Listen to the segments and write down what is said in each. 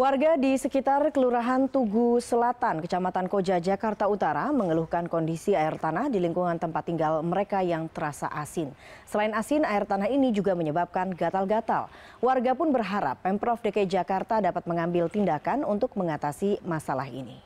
Warga di sekitar Kelurahan Tugu Selatan, Kecamatan Koja, Jakarta Utara mengeluhkan kondisi air tanah di lingkungan tempat tinggal mereka yang terasa asin. Selain asin, air tanah ini juga menyebabkan gatal-gatal. Warga pun berharap Pemprov DKI Jakarta dapat mengambil tindakan untuk mengatasi masalah ini.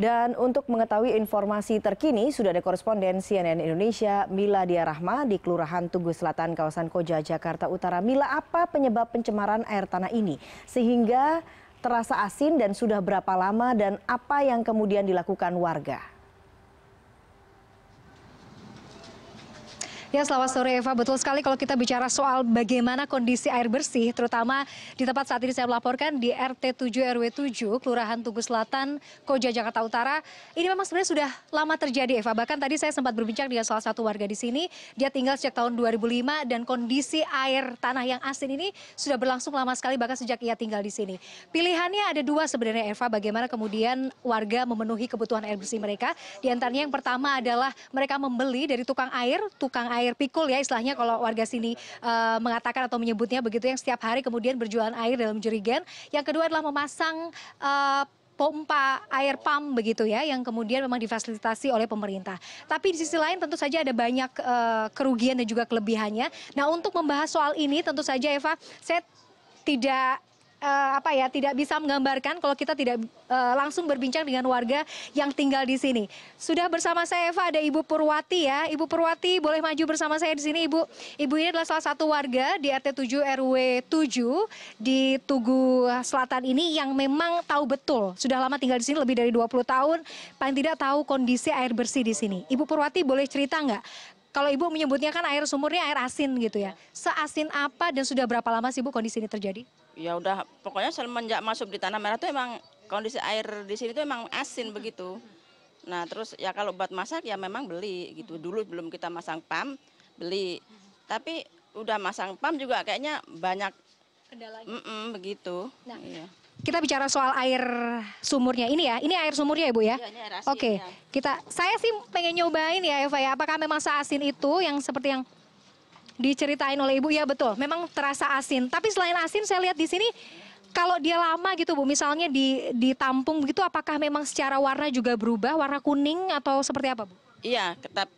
Dan untuk mengetahui informasi terkini, sudah ada koresponden CNN Indonesia, Mila Diarahma, di Kelurahan Tugu Selatan, kawasan Koja, Jakarta Utara. Mila, apa penyebab pencemaran air tanah ini? Sehingga terasa asin dan sudah berapa lama dan apa yang kemudian dilakukan warga? Ya selamat sore Eva, betul sekali kalau kita bicara soal bagaimana kondisi air bersih terutama di tempat saat ini saya melaporkan di RT 7 RW 7 Kelurahan Tugu Selatan, Koja Jakarta Utara. Ini memang sebenarnya sudah lama terjadi Eva, bahkan tadi saya sempat berbincang dengan salah satu warga di sini, dia tinggal sejak tahun 2005 dan kondisi air tanah yang asin ini sudah berlangsung lama sekali bahkan sejak ia tinggal di sini. Pilihannya ada dua sebenarnya Eva, bagaimana kemudian warga memenuhi kebutuhan air bersih mereka. Di antaranya yang pertama adalah mereka membeli dari tukang air, tukang air air pikul ya istilahnya kalau warga sini eh, mengatakan atau menyebutnya begitu yang setiap hari kemudian berjualan air dalam jerigen. Yang kedua adalah memasang eh, pompa air pump begitu ya yang kemudian memang difasilitasi oleh pemerintah. Tapi di sisi lain tentu saja ada banyak e, kerugian dan juga kelebihannya. Nah, untuk membahas soal ini tentu saja Eva, saya tidak uh, apa ya tidak bisa menggambarkan kalau kita tidak uh, langsung berbincang dengan warga yang tinggal di sini. Sudah bersama saya Eva ada Ibu Purwati ya. Ibu Purwati boleh maju bersama saya di sini Ibu. Ibu ini adalah salah satu warga di RT 7 RW 7 di Tugu Selatan ini yang memang tahu betul sudah lama tinggal di sini lebih dari 20 tahun paling tidak tahu kondisi air bersih di sini. Ibu Purwati boleh cerita nggak kalau ibu menyebutnya kan air sumurnya air asin gitu ya. Iya. Seasin apa dan sudah berapa lama sih bu kondisi ini terjadi? Ya udah, pokoknya semenjak masuk di tanah merah itu emang kondisi air di sini itu emang asin begitu. Nah terus ya kalau buat masak ya memang beli gitu. Hmm. Dulu belum kita masang pam, beli. Hmm. Tapi udah masang pam juga kayaknya banyak kendalanya. Mm -mm, begitu. Nah, iya kita bicara soal air sumurnya ini ya. Ini air sumurnya ya Bu ya? Iya, ini air asin. Oke, ya. kita saya sih pengen nyobain ya Eva ya. Apakah memang seasin itu yang seperti yang diceritain oleh Ibu? Ya betul, memang terasa asin. Tapi selain asin saya lihat di sini kalau dia lama gitu Bu, misalnya di ditampung gitu, apakah memang secara warna juga berubah? Warna kuning atau seperti apa Bu? Iya, tetap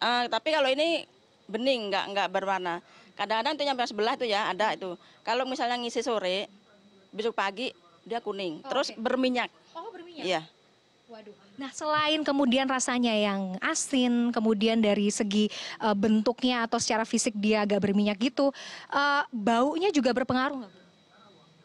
uh, eh, tapi kalau ini bening nggak nggak berwarna. Kadang-kadang itu nyampe sebelah tuh ya ada itu. Kalau misalnya ngisi sore, besok pagi dia kuning. Oh, Terus okay. berminyak. Oh, berminyak. Iya. Waduh. Nah, selain kemudian rasanya yang asin, kemudian dari segi uh, bentuknya atau secara fisik dia agak berminyak gitu, uh, baunya juga berpengaruh nggak?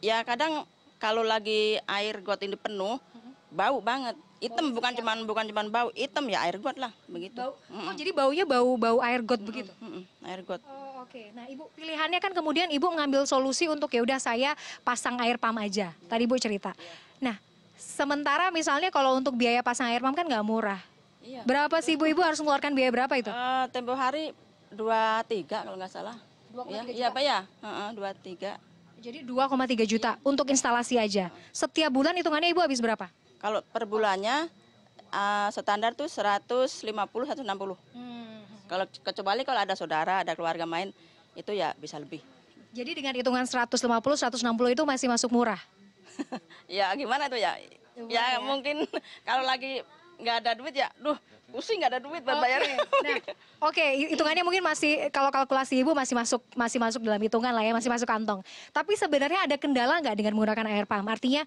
Ya, kadang kalau lagi air got ini penuh, mm-hmm. bau banget. Hitam bukan ya. cuman bukan cuman bau, hitam ya air got lah begitu. Bau. Mm -mm. jadi baunya bau bau air got mm -mm. begitu. Mm -mm. Air got. Oh. Oke, nah Ibu pilihannya kan kemudian Ibu mengambil solusi untuk ya udah saya pasang air pam aja. Tadi Ibu cerita. Nah, sementara misalnya kalau untuk biaya pasang air pam kan nggak murah. Iya. Berapa sih Ibu Ibu harus mengeluarkan biaya berapa itu? Uh, tempo hari dua tiga kalau nggak salah. Dua ya, Iya, Pak ya. Heeh, uh, tiga. Jadi 2,3 juta iya. untuk instalasi aja. Setiap bulan hitungannya Ibu habis berapa? Kalau per bulannya uh, standar tuh seratus lima puluh 150 enam puluh. Hmm. Kalau kecuali kalau ada saudara, ada keluarga main, itu ya bisa lebih. Jadi dengan hitungan 150, 160 itu masih masuk murah? ya gimana tuh ya? ya, ya mungkin kalau lagi nggak ada duit ya, duh pusing nggak ada duit buat bayar. Oke, nah, okay, hitungannya mungkin masih kalau kalkulasi ibu masih masuk masih masuk dalam hitungan lah ya, masih masuk kantong. Tapi sebenarnya ada kendala nggak dengan menggunakan air pump? Artinya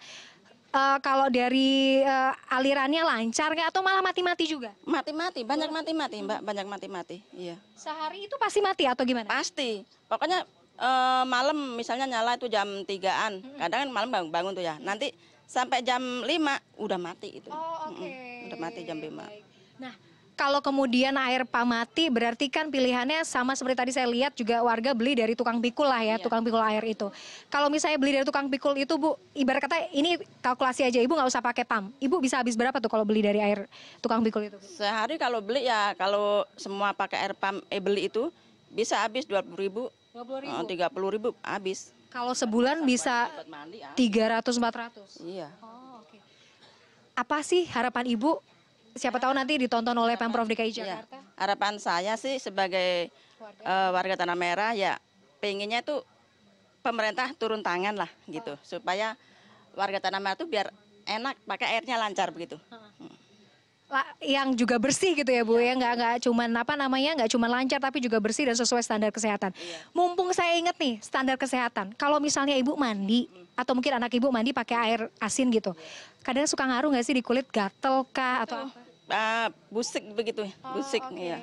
uh, kalau dari uh, alirannya lancar nggak atau malah mati-mati juga? Mati-mati, banyak mati-mati mbak, banyak mati-mati. Iya. Sehari itu pasti mati atau gimana? Pasti, pokoknya uh, malam misalnya nyala itu jam tigaan hmm. kadang kan malam bangun, bangun tuh ya, nanti sampai jam lima udah mati itu. Oh oke. Okay. udah mati jam lima. Nah kalau kemudian air pamati, berarti kan pilihannya sama seperti tadi saya lihat juga warga beli dari tukang pikul lah ya, iya. tukang pikul air itu. Kalau misalnya beli dari tukang pikul itu Bu, ibarat kata ini kalkulasi aja Ibu nggak usah pakai pam. Ibu bisa habis berapa tuh kalau beli dari air tukang pikul itu? Sehari kalau beli ya kalau semua pakai air pam eh beli itu bisa habis 20 ribu, ribu. 30 ribu habis. Kalau sebulan bisa bisa ya. ratus 300 400. Iya. Oh, oke. Apa sih harapan Ibu siapa tahu nanti ditonton oleh Pemprov DKI iya. Jakarta? Ya, harapan saya sih sebagai warga, uh, warga Tanah Merah ya pengennya itu pemerintah turun tangan lah gitu. Oh. Supaya warga Tanah Merah itu biar enak pakai airnya lancar begitu. Hmm yang juga bersih gitu ya Bu ya, ya. nggak nggak cuman apa namanya nggak cuman lancar tapi juga bersih dan sesuai standar kesehatan. Ya. Mumpung saya inget nih standar kesehatan, kalau misalnya Ibu mandi hmm. atau mungkin anak Ibu mandi pakai air asin gitu, kadang suka ngaruh nggak sih di kulit gatel kah atau uh, apa? Ah, busik begitu, ya, oh, busik okay. ya.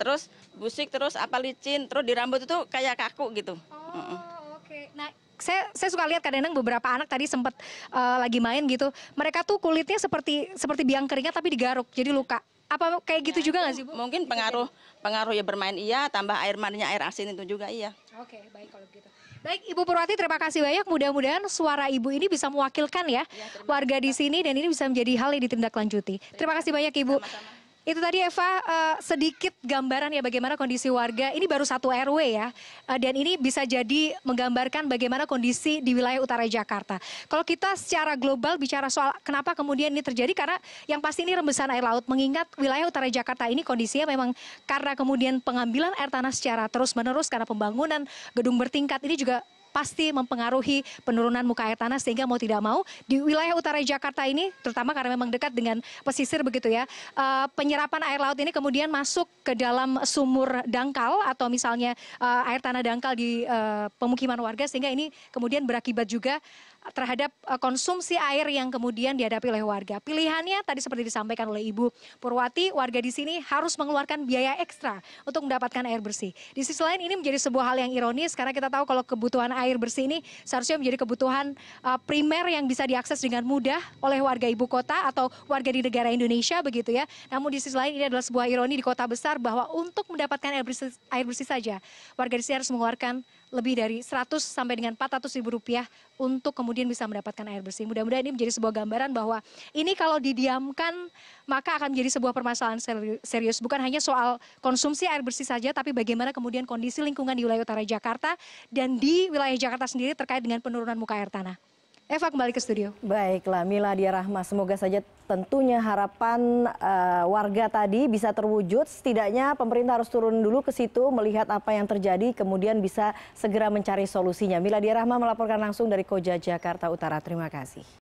Terus busik terus apa licin, terus di rambut itu kayak kaku gitu. Oh. Uh -uh. Nah, saya saya suka lihat kadang-kadang beberapa anak tadi sempat uh, eh, lagi main gitu. Mereka tuh kulitnya seperti seperti biang keringat tapi digaruk, jadi luka. Apa kayak gitu ya, juga nggak sih, Bu? Mungkin pengaruh pengaruh ya bermain iya, tambah air mandinya air asin itu juga iya. Oke, okay, baik kalau begitu. Baik, Ibu Purwati terima kasih banyak. Mudah-mudahan suara Ibu ini bisa mewakilkan ya, ya warga di sini dan ini bisa menjadi hal yang ditindaklanjuti. Terima kasih banyak Ibu. Sama -sama. Itu tadi Eva uh, sedikit gambaran ya bagaimana kondisi warga. Ini baru satu RW ya. Uh, dan ini bisa jadi menggambarkan bagaimana kondisi di wilayah utara Jakarta. Kalau kita secara global bicara soal kenapa kemudian ini terjadi karena yang pasti ini rembesan air laut mengingat wilayah utara Jakarta ini kondisinya memang karena kemudian pengambilan air tanah secara terus-menerus karena pembangunan gedung bertingkat ini juga pasti mempengaruhi penurunan muka air tanah sehingga mau tidak mau di wilayah utara Jakarta ini terutama karena memang dekat dengan pesisir begitu ya eh, penyerapan air laut ini kemudian masuk ke dalam sumur dangkal atau misalnya eh, air tanah dangkal di eh, pemukiman warga sehingga ini kemudian berakibat juga terhadap konsumsi air yang kemudian dihadapi oleh warga. Pilihannya tadi seperti disampaikan oleh Ibu Purwati, warga di sini harus mengeluarkan biaya ekstra untuk mendapatkan air bersih. Di sisi lain ini menjadi sebuah hal yang ironis karena kita tahu kalau kebutuhan air bersih ini seharusnya menjadi kebutuhan uh, primer yang bisa diakses dengan mudah oleh warga ibu kota atau warga di negara Indonesia begitu ya. Namun di sisi lain ini adalah sebuah ironi di kota besar bahwa untuk mendapatkan air bersih, air bersih saja warga di sini harus mengeluarkan lebih dari 100 sampai dengan 400 ribu rupiah untuk kemudian bisa mendapatkan air bersih. Mudah-mudahan ini menjadi sebuah gambaran bahwa ini kalau didiamkan maka akan menjadi sebuah permasalahan serius. Bukan hanya soal konsumsi air bersih saja tapi bagaimana kemudian kondisi lingkungan di wilayah utara Jakarta dan di wilayah DKI Jakarta sendiri terkait dengan penurunan muka air tanah? Eva kembali ke studio. Baiklah Miladia Rahma, semoga saja tentunya harapan uh, warga tadi bisa terwujud. Setidaknya pemerintah harus turun dulu ke situ melihat apa yang terjadi, kemudian bisa segera mencari solusinya. Miladia Rahma melaporkan langsung dari Koja Jakarta Utara. Terima kasih.